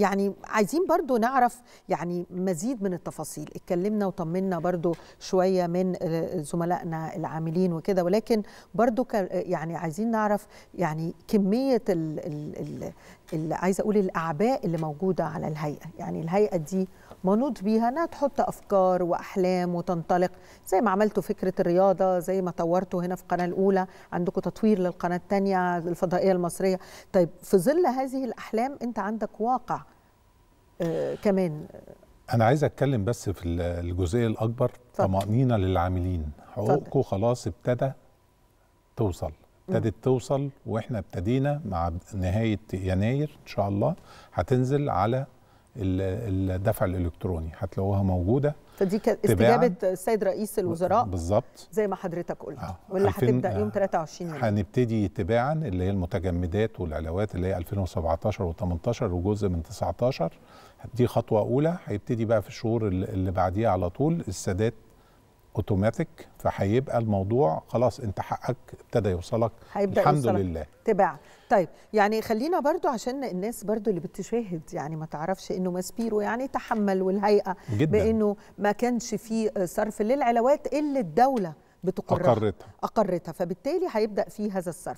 يعني عايزين برضو نعرف يعني مزيد من التفاصيل اتكلمنا وطمنا برضو شوية من آه، زملائنا العاملين وكده ولكن برضو آه، يعني عايزين نعرف يعني كمية ال ال ال عايزة أقول الأعباء اللي موجودة على الهيئة يعني الهيئة دي منوط بيها انها تحط افكار واحلام وتنطلق زي ما عملتوا فكره الرياضه زي ما طورتوا هنا في القناه الاولى عندكم تطوير للقناه الثانيه الفضائيه المصريه طيب في ظل هذه الاحلام انت عندك واقع آه، كمان انا عايز اتكلم بس في الجزئيه الاكبر طمانينه للعاملين حقوقكم خلاص ابتدى توصل ابتدت توصل واحنا ابتدينا مع نهايه يناير ان شاء الله هتنزل على الدفع الالكتروني هتلاقوها موجوده فدي كانت استجابه السيد رئيس الوزراء بالظبط زي ما حضرتك قلت آه. واللي هتبدا آه، يوم 23 يناير هنبتدي تباعا اللي هي المتجمدات والعلاوات اللي هي 2017 و18 وجزء من 19 دي خطوه اولى هيبتدي بقى في الشهور اللي بعديها على طول السادات اوتوماتيك فهيبقى الموضوع خلاص انت حقك ابتدى يوصلك هيبدأ الحمد يوصلك. لله تباع طيب يعني خلينا برضو عشان الناس برضو اللي بتشاهد يعني ما تعرفش انه ماسبيرو يعني تحمل والهيئه جداً. بانه ما كانش في صرف للعلاوات اللي الدوله بتقرها اقرتها اقرتها فبالتالي هيبدا في هذا الصرف